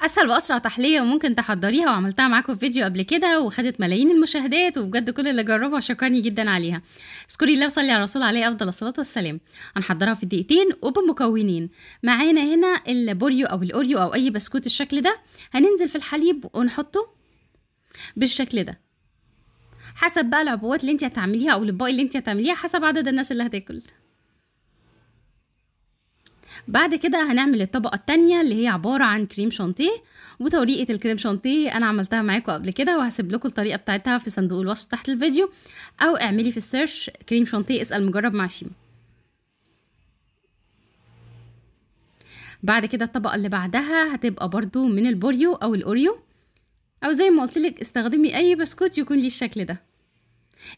اسهل واسرع تحليه ممكن تحضريها وعملتها معاكم في فيديو قبل كده وخدت ملايين المشاهدات وبجد كل اللي جربها شكرني جدا عليها اذكري الله وصلي على الرسول عليه افضل الصلاه والسلام هنحضرها في دقيقتين وبمكونين معانا هنا البوريو او الاوريو او اي بسكوت الشكل ده هننزل في الحليب ونحطه بالشكل ده حسب بقى العبوات اللي انت هتعمليها او الاطباق اللي انت هتعمليها حسب عدد الناس اللي هتاكل بعد كده هنعمل الطبقة التانية اللي هي عبارة عن كريم شانتيه وطريقة الكريم شانتيه أنا عملتها معاكم قبل كده وهسيب لكم الطريقة بتاعتها في صندوق الوصف تحت الفيديو أو اعملي في السيرش كريم شانتيه اسأل مجرب مع شيما بعد كده الطبقة اللي بعدها هتبقى برضو من البوريو أو الأوريو أو زي ما قلتلك استخدمي أي بسكوت يكون ليه الشكل ده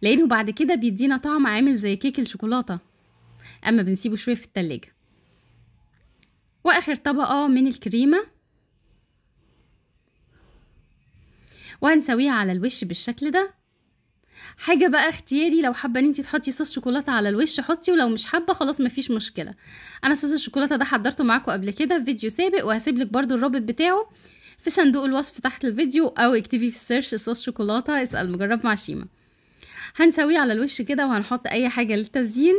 لأنه بعد كده بيدينا طعم عامل زي كيك الشوكولاتة أما بنسيبه شوية في التلاجة واخر طبقة من الكريمة وهنسويها على الوش بالشكل ده حاجة بقى اختياري لو حابة ان انتي تحطي صوص شوكولاتة على الوش حطي ولو مش حابة خلاص مفيش مشكلة انا صوص الشوكولاتة ده حضرته معاكم قبل كده في فيديو سابق وهسيبلك برضو الرابط بتاعه في صندوق الوصف تحت الفيديو او اكتبي في السيرش صوص شوكولاتة اسأل مجرب مع شيما هنسويه على الوش كده وهنحط اي حاجة للتزيين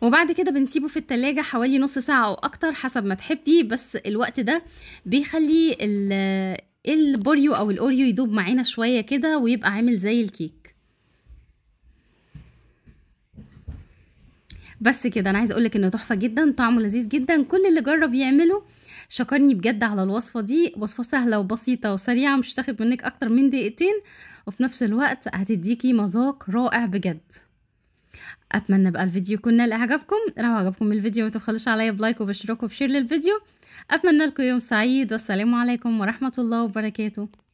وبعد كده بنسيبه في التلاجة حوالي نص ساعة أو أكتر حسب ما تحبي بس الوقت ده بيخلي البوريو أو الأوريو يدوب معانا شوية كده ويبقى عامل زي الكيك بس كده انا عايزه اقولك انه تحفه جدا طعمه لذيذ جدا كل اللي جرب يعمله شكرني بجد على الوصفه دي وصفه سهله وبسيطه وسريعه مش هتاخد منك اكتر من دقيقتين وفي نفس الوقت هتديكي مذاق رائع بجد اتمنى بقى الفيديو يكون نال اعجابكم لو عجبكم الفيديو ما تبخلوش عليا بلايك وباشتراك وبشير للفيديو اتمنى لكم يوم سعيد والسلام عليكم ورحمه الله وبركاته